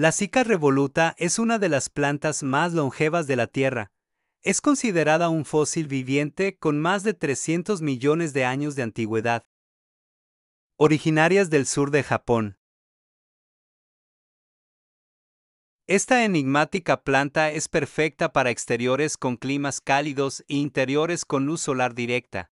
La cica revoluta es una de las plantas más longevas de la Tierra. Es considerada un fósil viviente con más de 300 millones de años de antigüedad. Originarias del sur de Japón. Esta enigmática planta es perfecta para exteriores con climas cálidos e interiores con luz solar directa.